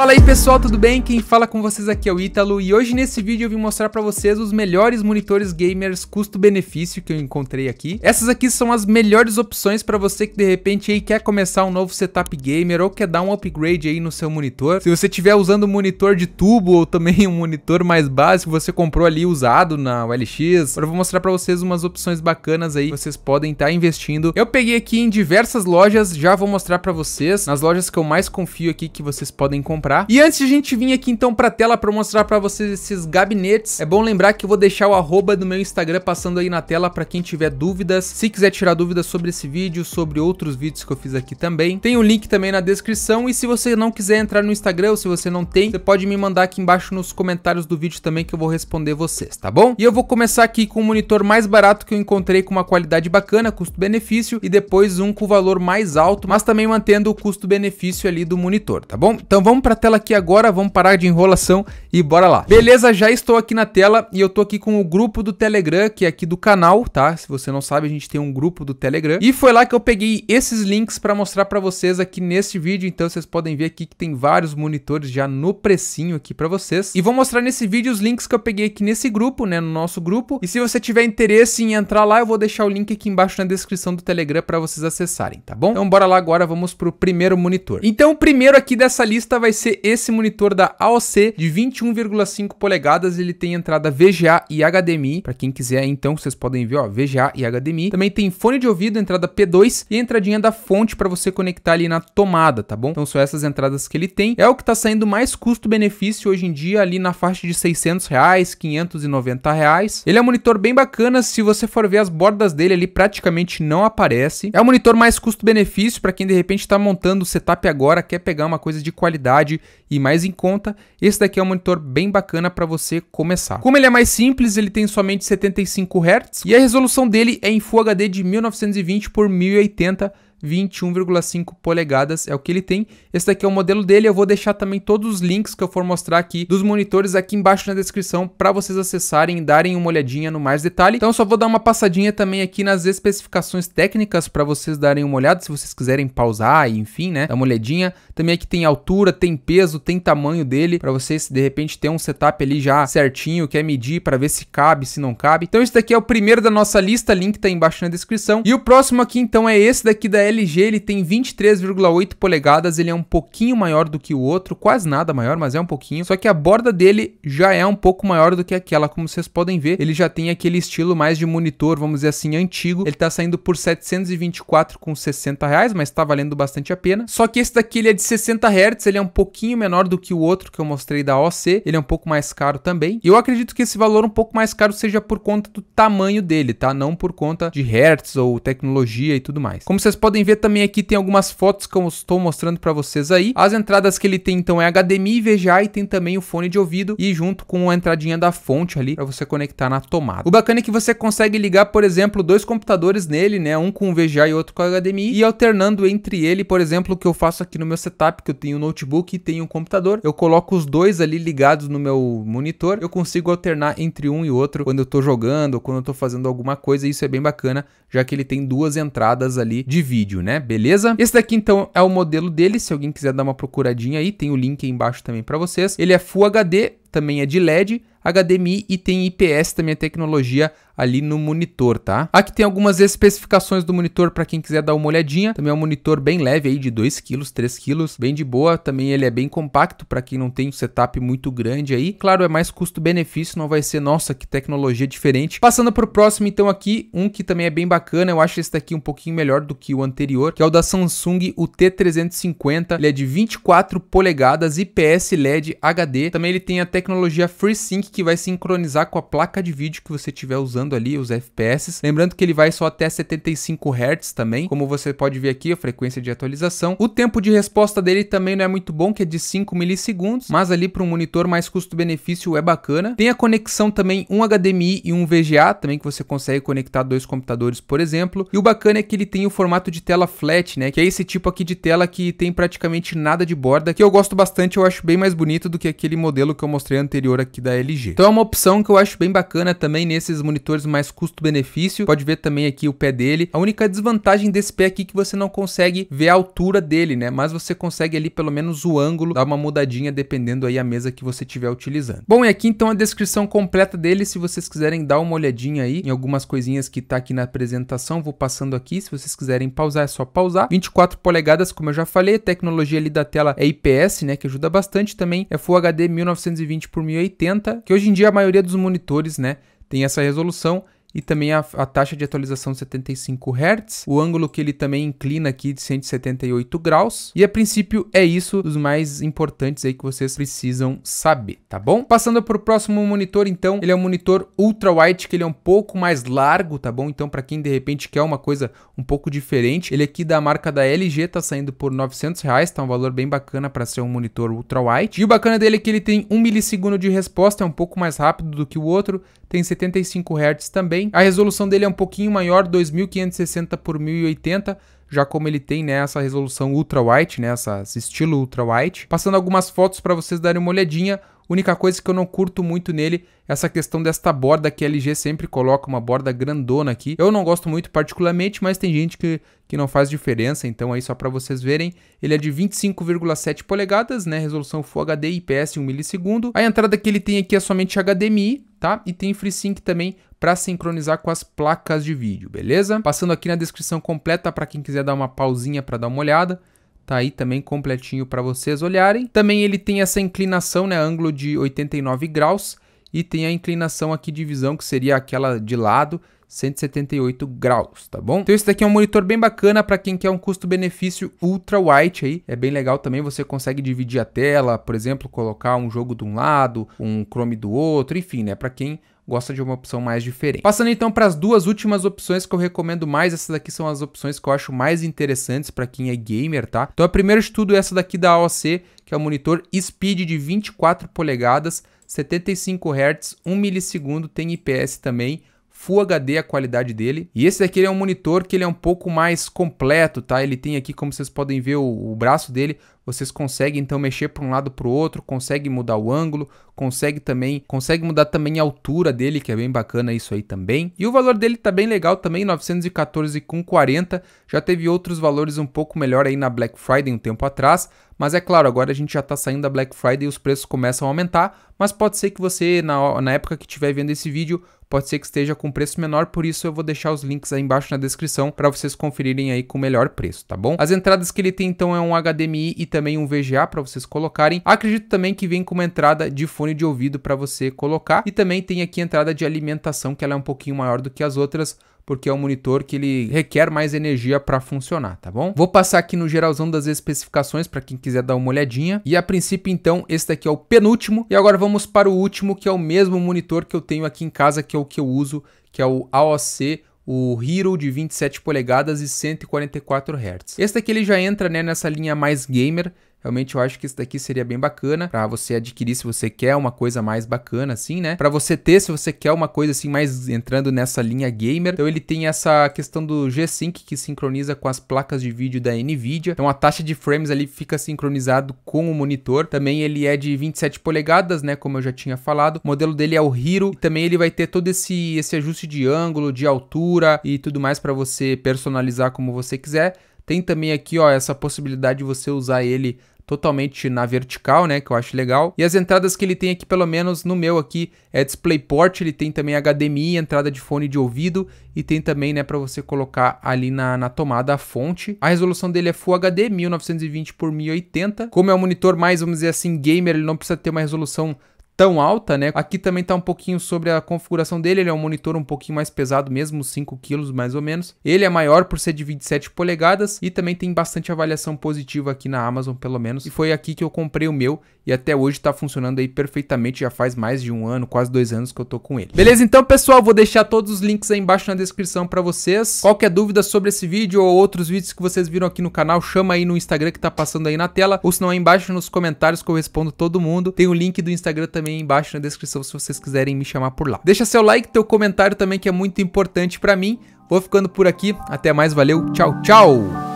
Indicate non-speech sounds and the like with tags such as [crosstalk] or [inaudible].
Fala aí pessoal, tudo bem? Quem fala com vocês aqui é o Ítalo e hoje nesse vídeo eu vim mostrar para vocês os melhores monitores gamers custo-benefício que eu encontrei aqui. Essas aqui são as melhores opções para você que de repente aí quer começar um novo setup gamer ou quer dar um upgrade aí no seu monitor. Se você estiver usando um monitor de tubo ou também [laughs] um monitor mais básico, você comprou ali usado na OLX. Agora eu vou mostrar para vocês umas opções bacanas aí que vocês podem estar tá investindo. Eu peguei aqui em diversas lojas, já vou mostrar para vocês. Nas lojas que eu mais confio aqui que vocês podem comprar comprar. E antes de a gente vir aqui então pra tela pra mostrar pra vocês esses gabinetes, é bom lembrar que eu vou deixar o arroba do meu Instagram passando aí na tela pra quem tiver dúvidas. Se quiser tirar dúvidas sobre esse vídeo, sobre outros vídeos que eu fiz aqui também, tem o um link também na descrição. E se você não quiser entrar no Instagram ou se você não tem, você pode me mandar aqui embaixo nos comentários do vídeo também que eu vou responder vocês, tá bom? E eu vou começar aqui com o um monitor mais barato que eu encontrei com uma qualidade bacana, custo-benefício, e depois um com valor mais alto, mas também mantendo o custo-benefício ali do monitor, tá bom? Então vamos para tela aqui agora, vamos parar de enrolação e bora lá. Beleza, já estou aqui na tela e eu tô aqui com o grupo do Telegram, que é aqui do canal, tá? Se você não sabe, a gente tem um grupo do Telegram. E foi lá que eu peguei esses links para mostrar para vocês aqui neste vídeo, então vocês podem ver aqui que tem vários monitores já no precinho aqui para vocês. E vou mostrar nesse vídeo os links que eu peguei aqui nesse grupo, né, no nosso grupo. E se você tiver interesse em entrar lá, eu vou deixar o link aqui embaixo na descrição do Telegram para vocês acessarem, tá bom? Então bora lá agora, vamos pro primeiro monitor. Então o primeiro aqui dessa lista vai ser ser esse monitor da AOC de 21,5 polegadas, ele tem entrada VGA e HDMI, para quem quiser então, vocês podem ver, ó, VGA e HDMI. Também tem fone de ouvido, entrada P2 e entradinha da fonte para você conectar ali na tomada, tá bom? Então são essas entradas que ele tem. É o que tá saindo mais custo-benefício hoje em dia ali na faixa de 600 reais, 590 reais. Ele é um monitor bem bacana, se você for ver as bordas dele ali praticamente não aparece. É um monitor mais custo-benefício para quem de repente está montando o setup agora, quer pegar uma coisa de qualidade, qualidade e mais em conta, esse daqui é um monitor bem bacana para você começar. Como ele é mais simples, ele tem somente 75 Hz e a resolução dele é em Full HD de 1920 por 1080 21,5 polegadas é o que ele tem. Esse daqui é o modelo dele, eu vou deixar também todos os links que eu for mostrar aqui dos monitores aqui embaixo na descrição para vocês acessarem e darem uma olhadinha no mais detalhe. Então só vou dar uma passadinha também aqui nas especificações técnicas para vocês darem uma olhada, se vocês quiserem pausar e enfim, né, dar uma olhadinha. Também aqui tem altura, tem peso, tem tamanho dele para vocês de repente ter um setup ali já certinho, quer é medir para ver se cabe, se não cabe. Então esse daqui é o primeiro da nossa lista, link tá embaixo na descrição. E o próximo aqui então é esse daqui da LG ele tem 23,8 polegadas, ele é um pouquinho maior do que o outro, quase nada maior, mas é um pouquinho. Só que a borda dele já é um pouco maior do que aquela, como vocês podem ver. Ele já tem aquele estilo mais de monitor, vamos dizer assim, antigo. Ele tá saindo por 724,60 reais, mas tá valendo bastante a pena. Só que esse daqui ele é de 60 Hz, ele é um pouquinho menor do que o outro que eu mostrei da OC, ele é um pouco mais caro também. Eu acredito que esse valor um pouco mais caro seja por conta do tamanho dele, tá? Não por conta de Hz ou tecnologia e tudo mais. Como vocês podem podem ver também aqui tem algumas fotos que eu estou mostrando para vocês aí. As entradas que ele tem então é HDMI, e VGA e tem também o fone de ouvido e junto com a entradinha da fonte ali para você conectar na tomada. O bacana é que você consegue ligar, por exemplo, dois computadores nele, né, um com VGA e outro com HDMI e alternando entre ele, por exemplo, o que eu faço aqui no meu setup, que eu tenho um notebook e tenho um computador, eu coloco os dois ali ligados no meu monitor, eu consigo alternar entre um e outro quando eu estou jogando, ou quando eu estou fazendo alguma coisa, e isso é bem bacana, já que ele tem duas entradas ali de vídeo vídeo, né? Beleza? Esse daqui, então, é o modelo dele. Se alguém quiser dar uma procuradinha aí, tem o link aí embaixo também para vocês. Ele é Full HD, também é de LED, HDMI e tem IPS também, a é tecnologia ali no monitor, tá? Aqui tem algumas especificações do monitor para quem quiser dar uma olhadinha. Também é um monitor bem leve aí de 2 kg, 3 kg, bem de boa. Também ele é bem compacto para quem não tem um setup muito grande aí. Claro, é mais custo-benefício, não vai ser nossa que tecnologia diferente. Passando pro próximo então aqui, um que também é bem bacana, eu acho esse daqui um pouquinho melhor do que o anterior, que é o da Samsung, o T350. Ele é de 24 polegadas IPS LED HD. Também ele tem a tecnologia FreeSync que vai sincronizar com a placa de vídeo que você estiver usando ali os FPS. Lembrando que ele vai só até 75 Hz também, como você pode ver aqui, a frequência de atualização. O tempo de resposta dele também não é muito bom, que é de 5 milissegundos, mas ali para um monitor mais custo-benefício é bacana. Tem a conexão também um HDMI e um VGA, também que você consegue conectar dois computadores, por exemplo. E o bacana é que ele tem o formato de tela flat, né, que é esse tipo aqui de tela que tem praticamente nada de borda, que eu gosto bastante, eu acho bem mais bonito do que aquele modelo que eu mostrei anterior aqui da LG. Então é uma opção que eu acho bem bacana também nesses monitores mais custo-benefício. Pode ver também aqui o pé dele. A única desvantagem desse pé aqui é que você não consegue ver a altura dele, né? Mas você consegue ali pelo menos o ângulo, dar uma mudadinha dependendo aí a mesa que você estiver utilizando. Bom, e aqui então a descrição completa dele, se vocês quiserem dar uma olhadinha aí em algumas coisinhas que tá aqui na apresentação, vou passando aqui, se vocês quiserem pausar é só pausar. 24 polegadas, como eu já falei, a tecnologia ali da tela é IPS, né, que ajuda bastante também. É Full HD 1920 por 1080, que hoje em dia a maioria dos monitores, né, tem essa resolução e também a, a, taxa de atualização 75 Hz, o ângulo que ele também inclina aqui de 178 graus. E a princípio é isso os mais importantes aí que vocês precisam saber, tá bom? Passando para o próximo monitor então, ele é um monitor ultra wide que ele é um pouco mais largo, tá bom? Então para quem de repente quer uma coisa um pouco diferente, ele aqui da marca da LG tá saindo por 900 reais, tá um valor bem bacana para ser um monitor ultra wide. E o bacana dele é que ele tem 1 milissegundo de resposta, é um pouco mais rápido do que o outro, tem 75 Hz também também. A resolução dele é um pouquinho maior, 2560 por 1080 já como ele tem né, resolução ultra-white, né, essa, estilo ultra-white. Passando algumas fotos para vocês darem uma olhadinha. Única coisa que eu não curto muito nele é essa questão desta borda que a LG sempre coloca, uma borda grandona aqui. Eu não gosto muito particularmente, mas tem gente que, que não faz diferença, então aí só para vocês verem. Ele é de 25,7 polegadas, né, resolução Full HD IPS 1 milissegundo. A entrada que ele tem aqui é somente HDMI, tá? E tem FreeSync também para sincronizar com as placas de vídeo, beleza? Passando aqui na descrição completa para quem quiser quiser dar uma pausinha para dar uma olhada, tá aí também completinho para vocês olharem. Também ele tem essa inclinação, né, ângulo de 89 graus e tem a inclinação aqui de visão que seria aquela de lado, 178 graus, tá bom? Então esse daqui é um monitor bem bacana para quem quer um custo-benefício ultra white aí, é bem legal também, você consegue dividir a tela, por exemplo, colocar um jogo de um lado, um Chrome do outro, enfim, né, para quem gosta de uma opção mais diferente. Passando então para as duas últimas opções que eu recomendo mais, essas daqui são as opções que eu acho mais interessantes para quem é gamer, tá? Então, primeiro de tudo, é essa daqui da AOC, que é o monitor Speed de 24 polegadas, 75 Hz, 1 milissegundo, tem IPS também, Full HD é a qualidade dele. E esse daqui é um monitor que ele é um pouco mais completo, tá? Ele tem aqui, como vocês podem ver, o, o braço dele vocês conseguem então mexer para um lado para o outro, consegue mudar o ângulo, consegue também, consegue mudar também a altura dele, que é bem bacana isso aí também. E o valor dele tá bem legal também, 914,40. Já teve outros valores um pouco melhor aí na Black Friday um tempo atrás, mas é claro, agora a gente já está saindo da Black Friday e os preços começam a aumentar, mas pode ser que você, na, na época que estiver vendo esse vídeo, pode ser que esteja com preço menor, por isso eu vou deixar os links aí embaixo na descrição para vocês conferirem aí com o melhor preço, tá bom? As entradas que ele tem então é um HDMI e também também um VGA para vocês colocarem. Acredito também que vem com uma entrada de fone de ouvido para você colocar e também tem aqui a entrada de alimentação que ela é um pouquinho maior do que as outras porque é um monitor que ele requer mais energia para funcionar, tá bom? Vou passar aqui no geralzão das especificações para quem quiser dar uma olhadinha. E a princípio, então, este aqui é o penúltimo. E agora vamos para o último, que é o mesmo monitor que eu tenho aqui em casa, que é o que eu uso, que é o AOC o Hero de 27 polegadas e 144 Hz. Este aqui ele já entra né, nessa linha mais gamer, Realmente eu acho que isso daqui seria bem bacana para você adquirir se você quer uma coisa mais bacana assim, né? Para você ter se você quer uma coisa assim mais entrando nessa linha gamer. Então ele tem essa questão do G-Sync que sincroniza com as placas de vídeo da Nvidia. Então a taxa de frames ali fica sincronizado com o monitor. Também ele é de 27 polegadas, né, como eu já tinha falado. O modelo dele é o Hero e também ele vai ter todo esse esse ajuste de ângulo, de altura e tudo mais para você personalizar como você quiser. Tem também aqui, ó, essa possibilidade de você usar ele totalmente na vertical, né, que eu acho legal. E as entradas que ele tem aqui, pelo menos no meu aqui, é DisplayPort, ele tem também HDMI, entrada de fone de ouvido e tem também, né, para você colocar ali na, na tomada a fonte. A resolução dele é Full HD, 1920 por 1080. Como é um monitor mais, vamos dizer assim, gamer, ele não precisa ter uma resolução tão alta, né? Aqui também tá um pouquinho sobre a configuração dele, ele é um monitor um pouquinho mais pesado mesmo, 5 kg mais ou menos. Ele é maior por ser de 27 polegadas e também tem bastante avaliação positiva aqui na Amazon, pelo menos. E foi aqui que eu comprei o meu e até hoje tá funcionando aí perfeitamente, já faz mais de um ano, quase dois anos que eu tô com ele. Beleza? Então, pessoal, vou deixar todos os links aí embaixo na descrição para vocês. Qualquer dúvida sobre esse vídeo ou outros vídeos que vocês viram aqui no canal, chama aí no Instagram que tá passando aí na tela, ou se não, aí embaixo nos comentários que eu respondo todo mundo. Tem o link do Instagram também embaixo na descrição se vocês quiserem me chamar por lá. Deixa seu like, teu comentário também que é muito importante para mim. Vou ficando por aqui, até mais, valeu, tchau, tchau!